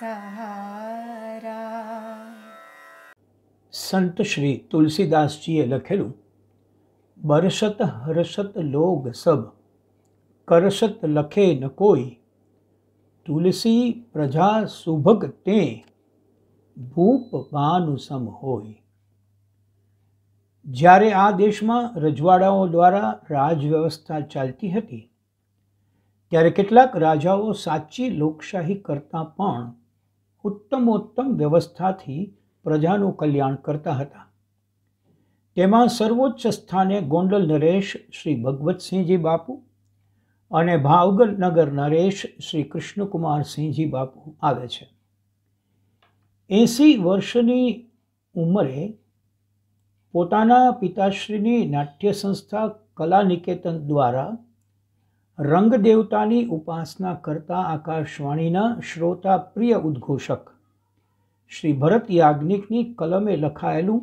સહારા સંત શ્રી તુલસીદાસજીએ લખેલું બરસત હરસત લોગ સબ કરસત લખે ન કોઈ તુલસી પ્રજા સુભગ તે ભૂપ ભાનુસમ હોય જ્યારે આ દેશમાં રજવાડાઓ દ્વારા રાજ વ્યવસ્થા ચાલતી હતી ત્યારે કેટલાક રાજાઓ સાચી લોકશાહી કરતાં પણ ઉત્તમોત્તમ વ્યવસ્થાથી પ્રજાનું કલ્યાણ કરતા હતા તેમાં સર્વોચ્ચ સ્થાને ગોંડલ નરેશ શ્રી ભગવતસિંહજી બાપુ અને ભાવનગર નરેશ શ્રી કૃષ્ણકુમારસિંહજી બાપુ આવે છે એંસી વર્ષની ઉંમરે પોતાના પિતાશ્રીની નાટ્ય સંસ્થા કલા નિકેતન દ્વારા રંગ દેવતાની ઉપાસના કરતા આકાશવાણીના શ્રોતા પ્રિય ઉદ્ઘોષક શ્રી ભરત યાજ્ઞિકની કલમે લખાયેલું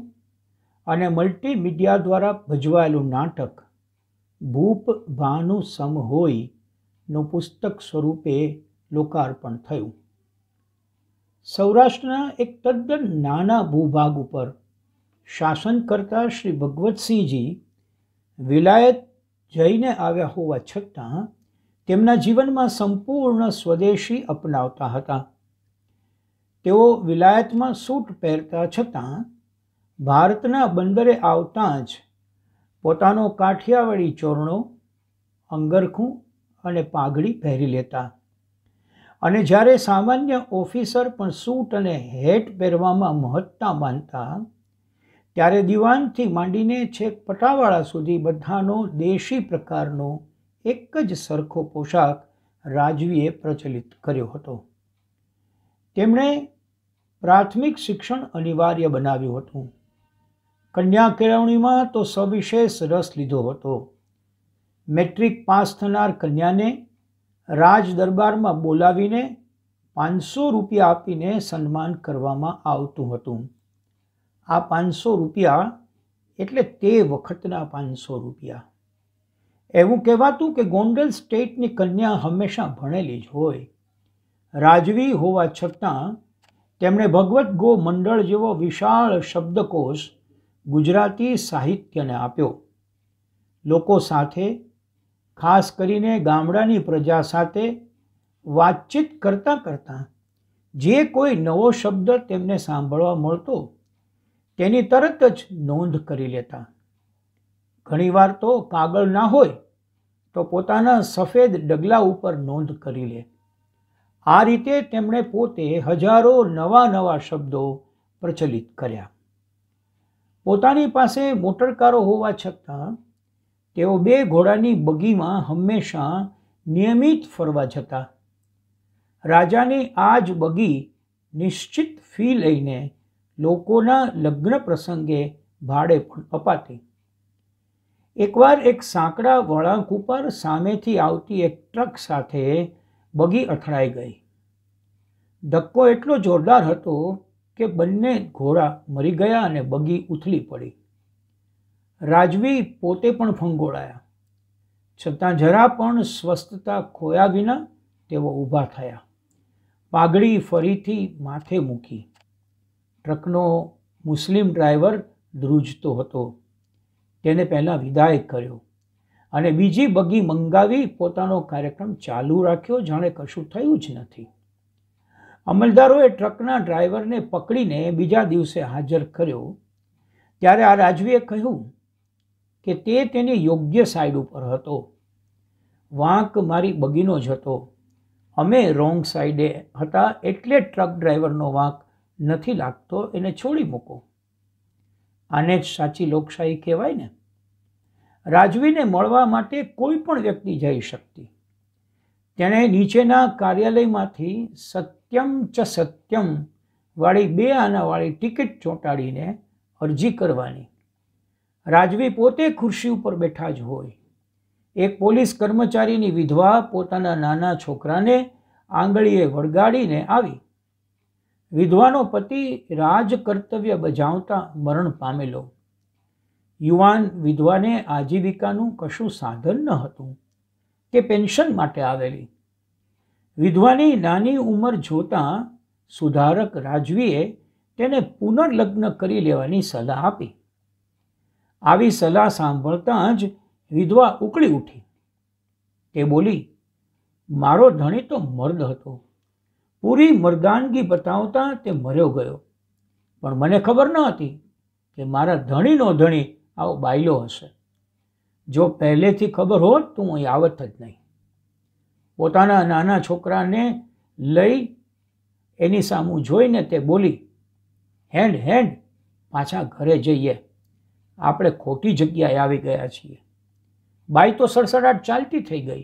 અને મલ્ટીમીડિયા દ્વારા ભજવાયેલું નાટક ભૂપ ભાનુ સમહોયનું પુસ્તક સ્વરૂપે લોકાર્પણ થયું સૌરાષ્ટ્રના એક તદ્દન નાના ભૂભાગ ઉપર શાસન કરતા શ્રી ભગવતસિંહજી વિલાયત જઈને આવ્યા હોવા છતાં તેમના જીવનમાં સંપૂર્ણ સ્વદેશી અપનાવતા હતા તેઓ વિલાયતમાં સૂટ પહેરતા છતાં ભારતના બંદરે આવતા જ પોતાનો કાઠિયાવાડી ચોરણો અંગરખું અને પાઘડી પહેરી લેતા અને જ્યારે સામાન્ય ઓફિસર પણ સૂટ અને હેટ પહેરવામાં મહત્તા માનતા ત્યારે દિવાનથી માંડીને છેક પટાવાળા સુધી બધાનો દેશી પ્રકારનો એક જ સરખો પોશાક રાજવીએ પ્રચલિત કર્યો હતો તેમણે પ્રાથમિક શિક્ષણ અનિવાર્ય બનાવ્યું હતું કન્યા કેળવણીમાં તો સવિશેષ રસ લીધો હતો મેટ્રિક પાસ થનાર કન્યાને રાજ દરબારમાં બોલાવીને પાંચસો રૂપિયા આપીને સન્માન કરવામાં આવતું હતું આ પાંચસો રૂપિયા એટલે તે વખતના પાંચસો રૂપિયા એવું કહેવાતું કે ગોંડલ સ્ટેટની કન્યા હંમેશા ભણેલી જ હોય રાજવી હોવા છતાં તેમણે ભગવદ્ ગો મંડળ જેવો વિશાળ શબ્દકોશ ગુજરાતી સાહિત્યને આપ્યો લોકો સાથે ખાસ કરીને ગામડાની પ્રજા સાથે વાતચીત કરતાં કરતાં જે કોઈ નવો શબ્દ તેમને સાંભળવા મળતો તેની તરત જ નોંધ કરી લેતા ઘણીવાર તો કાગળ ના હોય તો પોતાના સફેદ ડગલા ઉપર નોંધ કરી લે આ રીતે તેમણે પોતે હજારો નવા નવા શબ્દો પ્રચલિત કર્યા પોતાની પાસે મોટરકારો હોવા છતાં તેઓ બે ઘોડાની બગીમાં હંમેશા નિયમિત ફરવા જતા રાજાની આ જ બગી નિશ્ચિત ફી લઈને લોકોના લગ્ન પ્રસંગે ભાડે પણ અપાતી એકવાર એક સાંકડા વળાંક ઉપર સામેથી આવતી એક ટ્રક સાથે બગી અથડાઈ ગઈ ધક્કો એટલો જોરદાર હતો કે બંને ઘોડા મરી ગયા અને બગી ઉથલી પડી રાજવી પોતે પણ ફંગોળાયા છતાં જરા પણ સ્વસ્થતા ખોયા વિના તેઓ ઊભા થયા પાઘડી ફરીથી માથે મૂકી ટ્રકનો મુસ્લિમ ડ્રાઈવર ધ્રુજતો હતો તેને પહેલાં વિદાય કર્યો અને બીજી બગી મંગાવી પોતાનો કાર્યક્રમ ચાલુ રાખ્યો જાણે કશું થયું જ નથી અમલદારોએ ટ્રકના ડ્રાઈવરને પકડીને બીજા દિવસે હાજર કર્યો ત્યારે આ રાજવીએ કહ્યું કે તે તેની યોગ્ય સાઈડ ઉપર હતો વાંક મારી બગીનો જ હતો અમે રોંગ સાઈડે હતા એટલે ટ્રક ડ્રાઈવરનો વાંક નથી લાગતો એને છોડી મૂકો આને જ સાચી લોકશાહી કહેવાય ને રાજવીને મળવા માટે કોઈ પણ વ્યક્તિ જઈ શકતી તેણે નીચેના કાર્યાલયમાંથી સત્યમ ચ સત્યમ વાળી બે આનાવાળી ટિકિટ ચોંટાડીને અરજી કરવાની રાજવી પોતે ખુરશી ઉપર બેઠા જ હોય એક પોલીસ કર્મચારીની વિધવા પોતાના નાના છોકરાને આંગળીએ વળગાડીને આવી વિધવાનો પતિ રાજકર્તવ્ય બજાવતા મરણ પામેલો યુવાન વિધવાને આજીવિકાનું કશું સાધન ન હતું તે પેન્શન માટે આવેલી વિધવાની નાની ઉંમર જોતાં સુધારક રાજવીએ તેને પુનર્લગ્ન કરી લેવાની સલાહ આપી આવી સલાહ સાંભળતા જ વિધવા ઉકળી ઉઠી તે બોલી મારો ધણી તો મર્દ હતો પૂરી મર્દાનગી બતાવતા તે મર્યો ગયો પણ મને ખબર ન હતી કે મારા ધણીનો ધણી આવો બાયલો હશે જો પહેલેથી ખબર હોત તો હું આવત જ નહીં પોતાના નાના છોકરાને લઈ એની સામું જોઈને તે બોલી હેન્ડ હેન્ડ પાછા ઘરે જઈએ આપણે ખોટી જગ્યાએ આવી ગયા છીએ બાઈ તો સડસડાટ ચાલતી થઈ ગઈ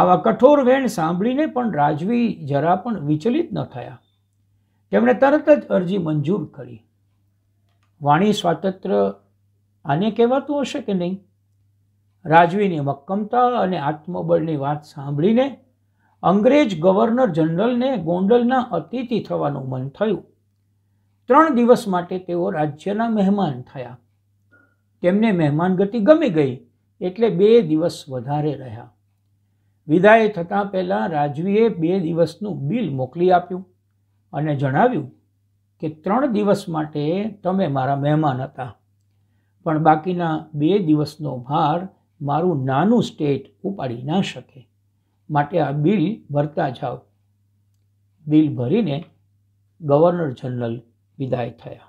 આવા કઠોર વેણ સાંભળીને પણ રાજવી જરા પણ વિચલિત ન થયા તેમણે તરત જ અરજી મંજૂર કરી વાણી સ્વાતંત્ર્ય આને કહેવાતું હશે કે નહીં રાજવીની મક્કમતા અને આત્મબળની વાત સાંભળીને અંગ્રેજ ગવર્નર જનરલને ગોંડલના અતિથિ થવાનું મન થયું ત્રણ દિવસ માટે તેઓ રાજ્યના મહેમાન થયા તેમને મહેમાનગતિ ગમી ગઈ એટલે બે દિવસ વધારે રહ્યા વિદાય થતાં પહેલાં રાજવીએ બે દિવસનું બિલ મોકલી આપ્યું અને જણાવ્યું કે ત્રણ દિવસ માટે તમે મારા મહેમાન હતા પણ બાકીના બે દિવસનો ભાર મારું નાનું સ્ટેટ ઉપાડી ના શકે માટે આ બિલ ભરતા જાઓ બિલ ભરીને ગવર્નર જનરલ વિદાય થયા